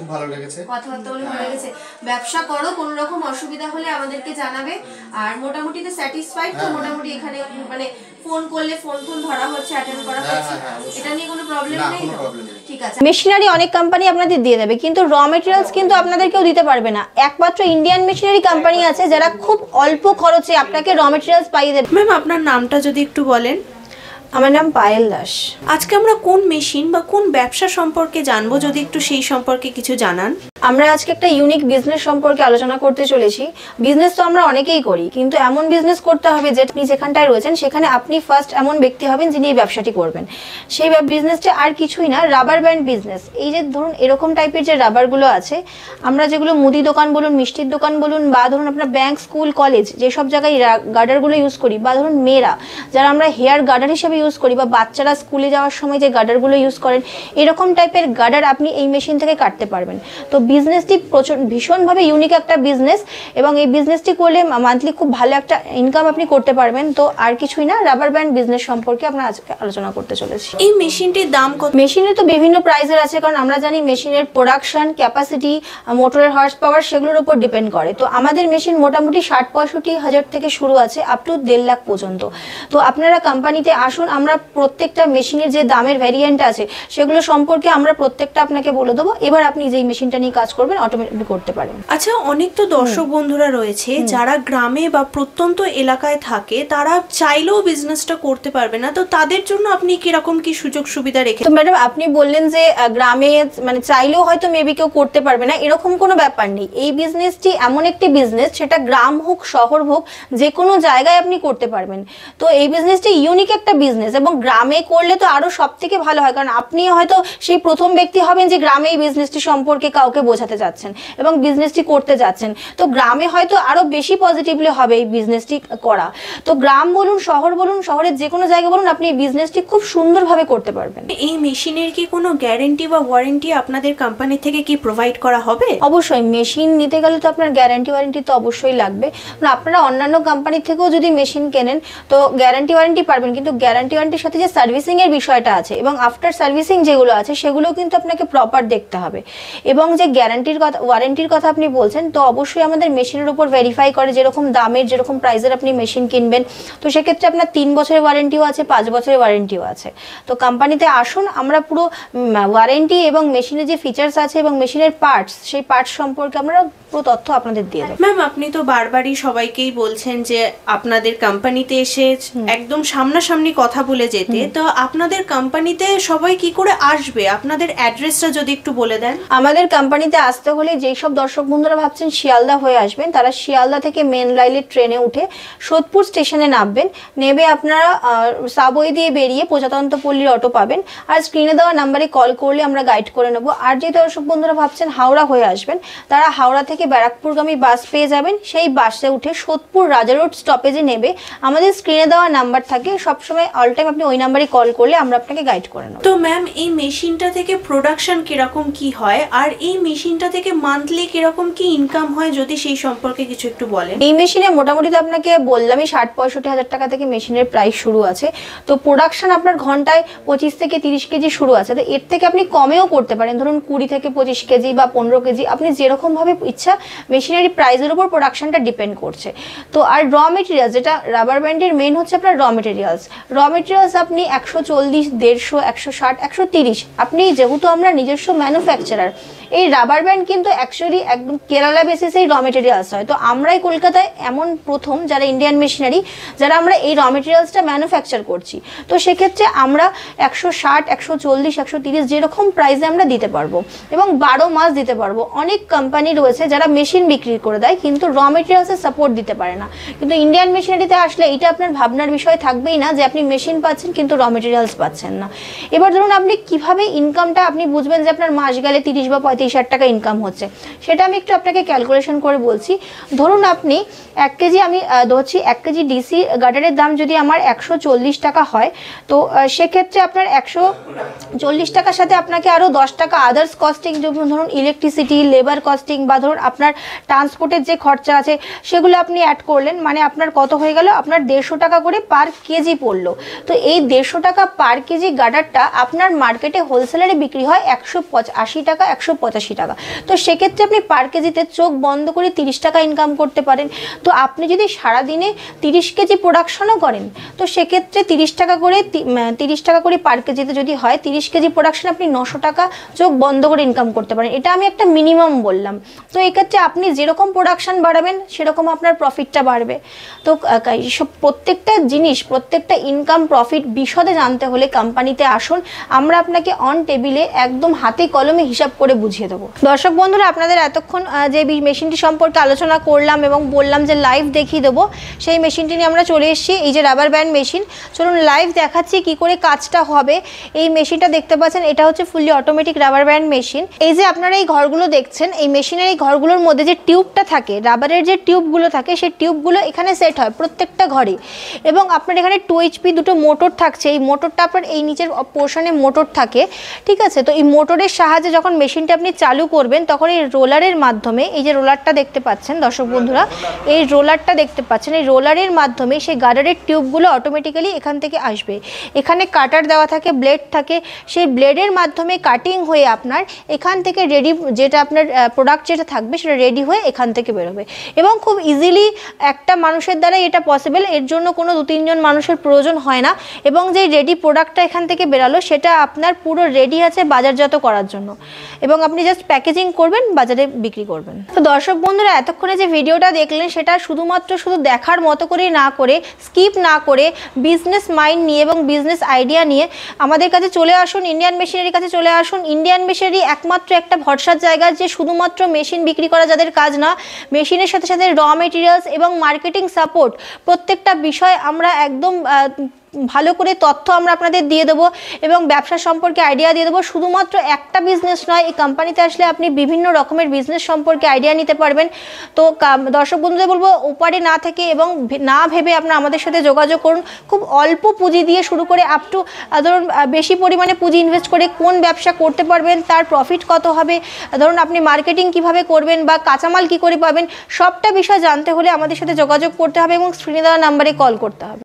খুব ভালো লেগেছে কথাবার্তা বলে ভালো লেগেছে ব্যবসা করো কোন রকম অসুবিধা হলে আমাদেরকে জানাবে আর মোটামুটি তো স্যাটিসফাইড তো হ্যাঁ, হ্যাঁ। মোটামুটি এখানে মানে ফোন করলে ফোন ফোন ধরা হচ্ছে অ্যাটেন্ড করা হ্যাঁ, হচ্ছে এটা নিয়ে কোনো প্রবলেম নেই ঠিক আছে মেশিনারি অনেক কোম্পানি আপনাদের দিয়ে দেবে কিন্তু র মেটেরিয়ালস কিন্তু আপনাদেরকেও দিতে পারবে না একমাত্র ইন্ডিয়ান মেশিনারি কোম্পানি আছে যারা খুব অল্প খরচে আপনাকে র মেটেরিয়ালস পাইয়ে দেবে ম্যাম আপনার নামটা যদি একটু বলেন আমার নাম পায়েল দাস আজকে আমরা কোন মেশিন বা কোন ব্যবসা সম্পর্কে জানবো যদি একটু সেই সম্পর্কে কিছু জানান আমরা আজকে একটা ইউনিক বিজনেস সম্পর্কে আলোচনা করতে চলেছি বিজনেস তো আমরা অনেকেই করি কিন্তু এমন বিজনেস করতে হবে যে আপনি যেখানটায় রয়েছেন সেখানে আপনি ফার্স্ট এমন ব্যক্তি হবেন যিনি এই ব্যবসাটি করবেন সেই বিজনেসটা আর কিছুই না রাবার ব্যান্ড বিজনেস এই যে ধরুন এরকম টাইপের যে রাবারগুলো আছে আমরা যেগুলো মুদি দোকান বলুন মিষ্টির দোকান বলুন বা ধরুন আপনার ব্যাংক স্কুল কলেজ যেসব জায়গায় গার্ডারগুলো ইউজ করি বা ধরুন মেয়েরা যারা আমরা হেয়ার গার্ডার হিসেবে ইউজ করি বা বাচ্চারা স্কুলে যাওয়ার সময় যে গার্ডারগুলো ইউজ করেন এরকম টাইপের গার্ডার আপনি এই মেশিন থেকে কাটতে পারবেন তো বিজনেসটি প্রচুর ভীষণভাবে ইউনিক একটা বিজনেস এবং এই বিজনেসটি করলে মান্থলি খুব ভালো একটা ইনকাম আপনি করতে পারবেন তো আর কিছুই না রাবার ব্যান্ড বিজনেস সম্পর্কে আমরা আজকে আলোচনা করতে চলেছি এই মেশিনটির দাম কত মেশিনে তো বিভিন্ন প্রাইসের আছে কারণ আমরা জানি মেশিনের প্রোডাকশন ক্যাপাসিটি মোটরের হর্স পাওয়ার সেগুলোর উপর ডিপেন্ড করে তো আমাদের মেশিন মোটামুটি ষাট পঁয়ষট্টি হাজার থেকে শুরু আছে আপ টু দেড় লাখ পর্যন্ত তো আপনারা কোম্পানিতে আসুন আমরা প্রত্যেকটা মেশিনের যে দামের ভ্যারিয়েন্ট আছে সেগুলো সম্পর্কে আমরা প্রত্যেকটা আপনাকে বলে দেবো এবার আপনি যেই মেশিনটা নিয়ে কাজ করবেন অটোমেটিকলি করতে পারেন আচ্ছা অনেক তো দর্শক বন্ধুরা রয়েছে যারা গ্রামে বা প্রত্যন্ত এলাকায় থাকে তারা চাইলেও বিজনেসটা করতে পারবে না তো তাদের জন্য আপনি কিরকম কি সুযোগ সুবিধা রেখে তো ম্যাডাম আপনি বললেন যে গ্রামে মানে চাইলেও হয়তো মেবি কেউ করতে পারবে না এরকম কোনো ব্যাপার নেই এই বিজনেসটি এমন একটি বিজনেস সেটা গ্রাম হোক শহর হোক যে কোনো জায়গায় আপনি করতে পারবেন তো এই বিজনেসটি ইউনিক একটা বিজনেস এবং গ্রামে করলে তো আরও সব থেকে ভালো হয় কারণ আপনি হয়তো সেই প্রথম ব্যক্তি হবেন যে গ্রামে এই বিজনেসটি সম্পর্কে কাউকে বোঝাতে যাচ্ছেন এবং বিজনেসটি করতে যাচ্ছেন তো গ্রামে হয়তো আরও বেশি পজিটিভলি হবে এই বিজনেসটি করা তো গ্রাম বলুন শহর বলুন শহরের যে কোনো জায়গা বলুন আপনি এই বিজনেসটি খুব সুন্দরভাবে করতে পারবেন এই মেশিনের কি কোনো গ্যারেন্টি বা ওয়ারেন্টি আপনাদের কোম্পানি থেকে কি প্রোভাইড করা হবে অবশ্যই মেশিন নিতে গেলে তো আপনার গ্যারেন্টি ওয়ারেন্টি তো অবশ্যই লাগবে মানে আপনারা অন্যান্য কোম্পানি থেকেও যদি মেশিন কেনেন তো গ্যারান্টি ওয়ারেন্টি পারবেন কিন্তু গ্যারান্টি ওয়ারেন্টির সাথে যে সার্ভিসিং এর বিষয়টা আছে এবং আফটার সার্ভিসিং যেগুলো আছে সেগুলো কিন্তু আপনাকে প্রপার দেখতে হবে এবং যে গ্যারান্টির কথা ওয়ারেন্টির কথা আপনি বলছেন তো অবশ্যই আমাদের মেশিনের উপর ভেরিফাই করে যেরকম দামের যেরকম প্রাইসের আপনি মেশিন কিনবেন তো সেক্ষেত্রে আপনার তিন বছরের ওয়ারেন্টিও আছে পাঁচ বছরের ওয়ারেন্টিও আছে তো কোম্পানিতে আসুন আমরা পুরো ওয়ারেন্টি এবং মেশিনের যে ফিচার্স আছে এবং মেশিনের পার্টস সেই পার্টস সম্পর্কে আমরা পুরো তথ্য আপনাদের দিয়ে দেবো ম্যাম আপনি তো বারবারই সবাইকেই বলছেন যে আপনাদের কোম্পানিতে এসে একদম সামনাসামনি কথা বলে যেতে তো আপনাদের কোম্পানিতে সবাই কি করে আসবে আপনাদের অ্যাড্রেসটা যদি একটু বলে দেন আমাদের কোম্পানিতে আসতে হলে যেই সব দর্শক বন্ধুরা ভাবছেন শিয়ালদা হয়ে আসবেন তারা শিয়ালদা থেকে মেন লাইনের ট্রেনে উঠে সোদপুর স্টেশনে নামবেন নেবে আপনারা সাবওয়ে দিয়ে বেরিয়ে প্রজাতন্ত্র পল্লীর অটো পাবেন আর স্ক্রিনে দেওয়া নাম্বারে কল করলে আমরা গাইড করে নেবো আর যে দর্শক বন্ধুরা ভাবছেন হাওড়া হয়ে আসবেন তারা হাওড়া থেকে থেকে ব্যারাকপুরগামী বাস পেয়ে যাবেন সেই বাসে উঠে সোদপুর রাজা রোড স্টপেজে নেবে আমাদের স্ক্রিনে দেওয়া নাম্বার থাকে সবসময় অল টাইম আপনি ওই নাম্বারে কল করলে আমরা আপনাকে গাইড করে নেব তো ম্যাম এই মেশিনটা থেকে প্রোডাকশন কিরকম কি হয় আর এই মেশিনটা থেকে মান্থলি কিরকম কি ইনকাম হয় যদি সেই সম্পর্কে কিছু একটু বলেন এই মেশিনে মোটামুটি তো আপনাকে বললামই ষাট পঁয়ষট্টি হাজার টাকা থেকে মেশিনের প্রাইস শুরু আছে তো প্রোডাকশন আপনার ঘন্টায় পঁচিশ থেকে তিরিশ কেজি শুরু আছে তো এর থেকে আপনি কমেও করতে পারেন ধরুন কুড়ি থেকে পঁচিশ কেজি বা পনেরো কেজি আপনি যেরকমভাবে ইচ্ছা আচ্ছা মেশিনারি প্রাইসের উপর প্রোডাকশনটা ডিপেন্ড করছে তো আর র মেটেরিয়ালস যেটা রাবার ব্যান্ডের মেন হচ্ছে আপনার র মেটেরিয়ালস র মেটেরিয়ালস আপনি একশো চল্লিশ দেড়শো একশো ষাট একশো তিরিশ আপনি যেহেতু আমরা নিজস্ব ম্যানুফ্যাকচারার এই রাবার ব্যান্ড কিন্তু অ্যাকচুয়ালি একদম কেরালা বেসিসেই র মেটেরিয়ালস হয় তো আমরাই কলকাতায় এমন প্রথম যারা ইন্ডিয়ান মেশিনারি যারা আমরা এই র মেটেরিয়ালসটা ম্যানুফ্যাকচার করছি তো সেক্ষেত্রে আমরা একশো ষাট একশো চল্লিশ একশো তিরিশ যেরকম প্রাইসে আমরা দিতে পারবো এবং বারো মাস দিতে পারবো অনেক কোম্পানি রয়েছে যারা মেশিন বিক্রি করে দেয় কিন্তু র মেটেরিয়ালসের সাপোর্ট দিতে পারে না কিন্তু ইন্ডিয়ান মেশিনারিতে আসলে এটা আপনার ভাবনার বিষয় থাকবেই না যে আপনি মেশিন পাচ্ছেন কিন্তু র মেটেরিয়ালস পাচ্ছেন না এবার ধরুন আপনি কিভাবে ইনকামটা আপনি বুঝবেন যে আপনার মাস গেলে তিরিশ বা তিরিশ হাজার টাকা ইনকাম হচ্ছে সেটা আমি একটু আপনাকে ক্যালকুলেশন করে বলছি ধরুন আপনি এক কেজি আমি ধরছি এক কেজি ডিসি গার্ডারের দাম যদি আমার একশো টাকা হয় তো সেক্ষেত্রে আপনার একশো চল্লিশ টাকার সাথে আপনাকে আরও দশ টাকা আদার্স কস্টিং যেমন ধরুন ইলেকট্রিসিটি লেবার কস্টিং বা ধরুন আপনার ট্রান্সপোর্টের যে খরচা আছে সেগুলো আপনি অ্যাড করলেন মানে আপনার কত হয়ে গেল আপনার দেড়শো টাকা করে পার কেজি পড়লো তো এই দেড়শো টাকা পার কেজি গার্ডারটা আপনার মার্কেটে হোলসেলারে বিক্রি হয় একশো টাকা একশো পঁচাশি টাকা তো সেক্ষেত্রে আপনি পার কেজিতে চোখ বন্ধ করে তিরিশ টাকা ইনকাম করতে পারেন তো আপনি যদি সারাদিনে তিরিশ কেজি প্রোডাকশনও করেন তো সেক্ষেত্রে তিরিশ টাকা করে তিরিশ টাকা করে পার কেজিতে যদি হয় তিরিশ কেজি প্রোডাকশন আপনি নশো টাকা চোখ বন্ধ করে ইনকাম করতে পারেন এটা আমি একটা মিনিমাম বললাম তো এক্ষেত্রে আপনি যেরকম প্রোডাকশন বাড়াবেন সেরকম আপনার প্রফিটটা বাড়বে তো সব প্রত্যেকটা জিনিস প্রত্যেকটা ইনকাম প্রফিট বিশদে জানতে হলে কোম্পানিতে আসুন আমরা আপনাকে অন টেবিলে একদম হাতে কলমে হিসাব করে বুঝি বুঝিয়ে দেবো দর্শক বন্ধুরা আপনাদের এতক্ষণ যে মেশিনটি সম্পর্কে আলোচনা করলাম এবং বললাম যে লাইভ দেখিয়ে দেবো সেই মেশিনটি নিয়ে আমরা চলে এসেছি এই যে রাবার ব্যান্ড মেশিন চলুন লাইভ দেখাচ্ছি কি করে কাজটা হবে এই মেশিনটা দেখতে পাচ্ছেন এটা হচ্ছে fully automatic rubber band machine এই যে আপনারা এই ঘরগুলো দেখছেন এই মেশিনের এই ঘরগুলোর মধ্যে যে টিউবটা থাকে রাবারের যে টিউবগুলো থাকে সেই টিউবগুলো এখানে সেট হয় প্রত্যেকটা ঘরে এবং আপনার এখানে টু এইচপি দুটো মোটর থাকছে এই মোটরটা আপনার এই নিচের পোর্শনে মোটর থাকে ঠিক আছে তো এই মোটরের সাহায্যে যখন মেশিনটা আপনি চালু করবেন তখন এই রোলারের মাধ্যমে এই যে রোলারটা দেখতে পাচ্ছেন দর্শক বন্ধুরা এই রোলারটা দেখতে পাচ্ছেন এই রোলারের মাধ্যমে সেই গার্ডারের টিউবগুলো অটোমেটিক্যালি এখান থেকে আসবে এখানে কাটার দেওয়া থাকে ব্লেড থাকে সেই ব্লেডের মাধ্যমে কাটিং হয়ে আপনার এখান থেকে রেডি যেটা আপনার প্রোডাক্ট যেটা থাকবে সেটা রেডি হয়ে এখান থেকে বেরোবে এবং খুব ইজিলি একটা মানুষের দ্বারাই এটা পসিবল এর জন্য কোনো দু তিনজন মানুষের প্রয়োজন হয় না এবং যে রেডি প্রোডাক্টটা এখান থেকে বেরালো সেটা আপনার পুরো রেডি আছে বাজারজাত করার জন্য এবং আপনি জাস্ট প্যাকেজিং করবেন বাজারে বিক্রি করবেন তো দর্শক বন্ধুরা এতক্ষণে যে ভিডিওটা দেখলেন সেটা শুধুমাত্র শুধু দেখার মতো করে না করে স্কিপ না করে বিজনেস মাইন্ড নিয়ে এবং বিজনেস আইডিয়া নিয়ে আমাদের কাছে চলে আসুন ইন্ডিয়ান মেশিনারির কাছে চলে আসুন ইন্ডিয়ান মেশিনারি একমাত্র একটা ভরসার জায়গা যে শুধুমাত্র মেশিন বিক্রি করা যাদের কাজ না মেশিনের সাথে সাথে র মেটেরিয়ালস এবং মার্কেটিং সাপোর্ট প্রত্যেকটা বিষয় আমরা একদম ভালো করে তথ্য আমরা আপনাদের দিয়ে দেবো এবং ব্যবসা সম্পর্কে আইডিয়া দিয়ে দেবো শুধুমাত্র একটা বিজনেস নয় এই কোম্পানিতে আসলে আপনি বিভিন্ন রকমের বিজনেস সম্পর্কে আইডিয়া নিতে পারবেন তো দর্শক বন্ধুদের বলবো ওপারে না থেকে এবং না ভেবে আপনার আমাদের সাথে যোগাযোগ করুন খুব অল্প পুঁজি দিয়ে শুরু করে আপ টু ধরুন বেশি পরিমাণে পুঁজি ইনভেস্ট করে কোন ব্যবসা করতে পারবেন তার প্রফিট কত হবে ধরুন আপনি মার্কেটিং কিভাবে করবেন বা কাঁচামাল কী করে পাবেন সবটা বিষয় জানতে হলে আমাদের সাথে যোগাযোগ করতে হবে এবং স্ক্রিনে দেওয়া নাম্বারে কল করতে হবে